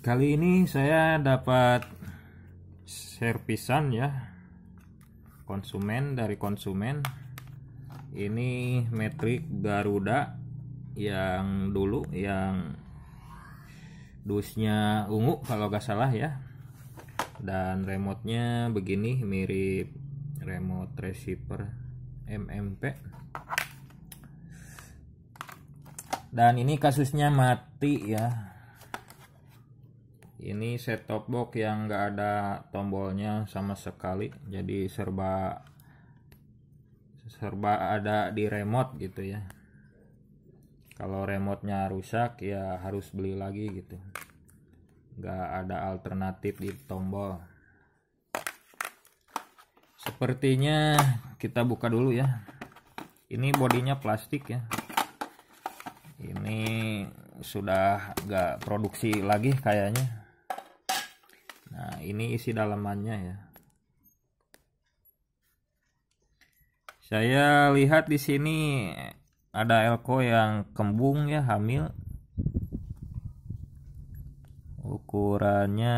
Kali ini saya dapat servisan ya konsumen dari konsumen ini metrik Garuda yang dulu yang dusnya ungu kalau gak salah ya dan remote-nya begini mirip remote receiver MMP dan ini kasusnya mati ya ini set top box yang enggak ada tombolnya sama sekali jadi serba serba ada di remote gitu ya kalau remotenya rusak ya harus beli lagi gitu enggak ada alternatif di tombol sepertinya kita buka dulu ya ini bodinya plastik ya ini sudah enggak produksi lagi kayaknya Nah, ini isi dalamannya ya. Saya lihat di sini ada elko yang kembung ya, hamil. Ukurannya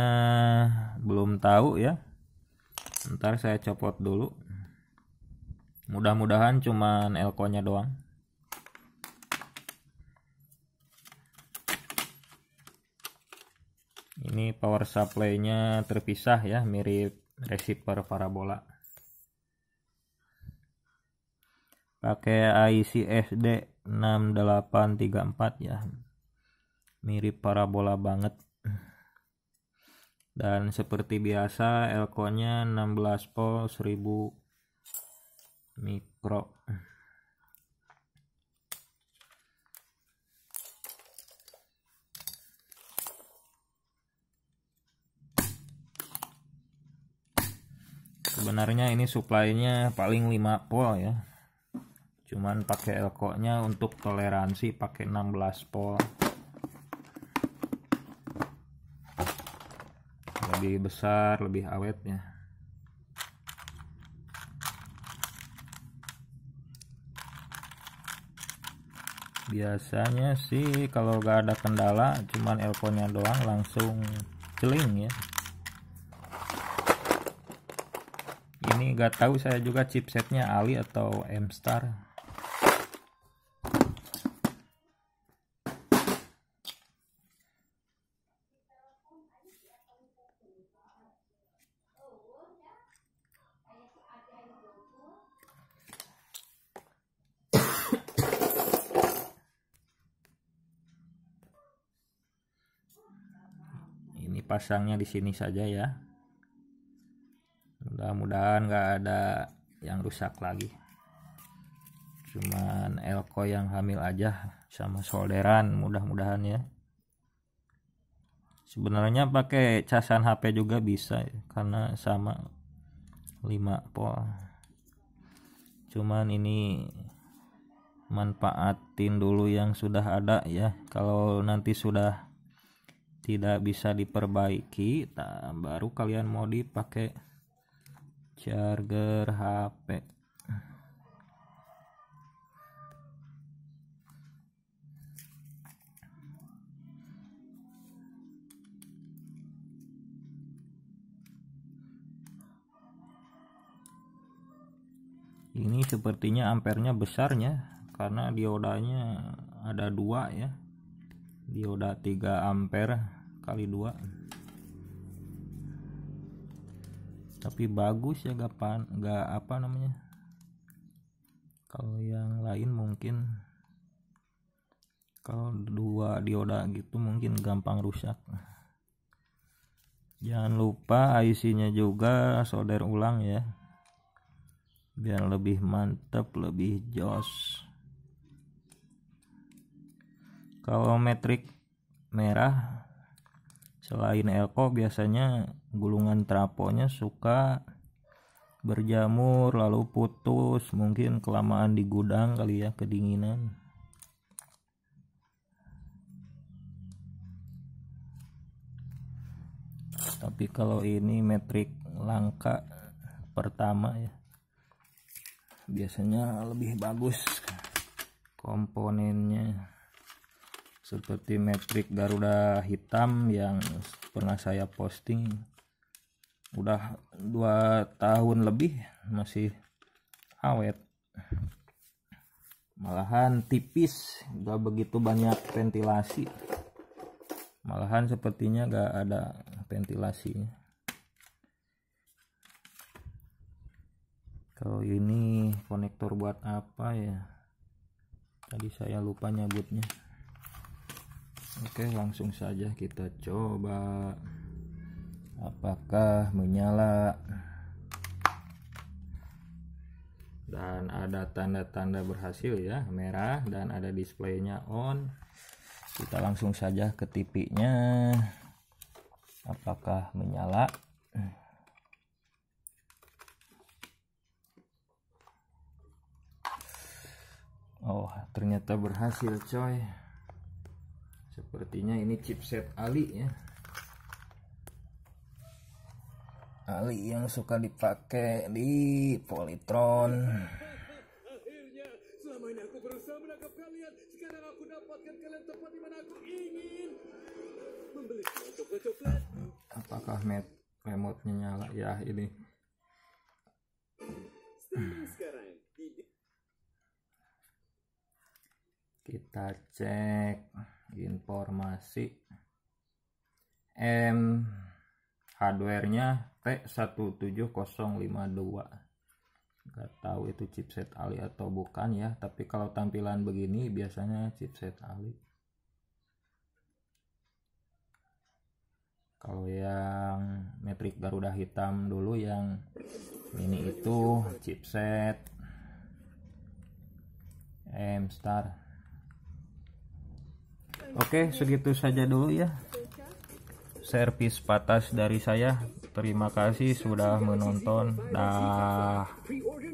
belum tahu ya. Ntar saya copot dulu. Mudah-mudahan cuman elkonya doang. ini power supply-nya terpisah ya mirip receiver parabola pakai IC SD 6834 ya mirip parabola banget dan seperti biasa elko nya 16 volt 1000 mikro sebenarnya ini supply-nya paling 5 volt ya cuman pakai elko nya untuk toleransi pakai 16 volt lebih besar lebih awetnya biasanya sih kalau gak ada kendala cuman elko nya doang langsung celing ya ini nggak tahu saya juga chipsetnya Ali atau Mstar. ini pasangnya di sini saja ya mudah-mudahan nggak ada yang rusak lagi cuman elko yang hamil aja sama solderan mudah-mudahan ya sebenarnya pakai casan HP juga bisa karena sama 5 pol cuman ini manfaatin dulu yang sudah ada ya kalau nanti sudah tidak bisa diperbaiki nah, baru kalian mau dipakai charger HP ini sepertinya ampernya besarnya karena diodanya ada dua ya dioda 3 ampere kali dua. tapi bagus ya gak pan gak apa namanya kalau yang lain mungkin kalau dua dioda gitu mungkin gampang rusak jangan lupa IC nya juga solder ulang ya biar lebih mantep lebih jos kalau metrik merah Selain elko biasanya gulungan traponya suka berjamur lalu putus mungkin kelamaan di gudang kali ya kedinginan tapi kalau ini metrik langka pertama ya biasanya lebih bagus komponennya seperti metrik Garuda hitam yang pernah saya posting udah dua tahun lebih masih awet malahan tipis gak begitu banyak ventilasi malahan sepertinya gak ada ventilasinya kalau ini konektor buat apa ya tadi saya lupa nyebutnya Oke langsung saja kita coba apakah menyala dan ada tanda-tanda berhasil ya merah dan ada displaynya on kita langsung saja ke TV apakah menyala Oh ternyata berhasil coy sepertinya ini chipset Ali ya Ali yang suka dipakai di Polytron akhirnya selama ini aku berusaha menangkap kalian sekarang aku dapatkan kalian tempat di mana aku ingin membeli coklat apakah met remote-nya nyala ya ini sekarang kita cek informasi M hardwarenya T17052 nggak tahu itu chipset Ali atau bukan ya tapi kalau tampilan begini biasanya chipset Ali kalau yang metrik Garuda hitam dulu yang ini itu chipset M star Oke, segitu saja dulu ya. Servis patas dari saya. Terima kasih sudah menonton. Dah.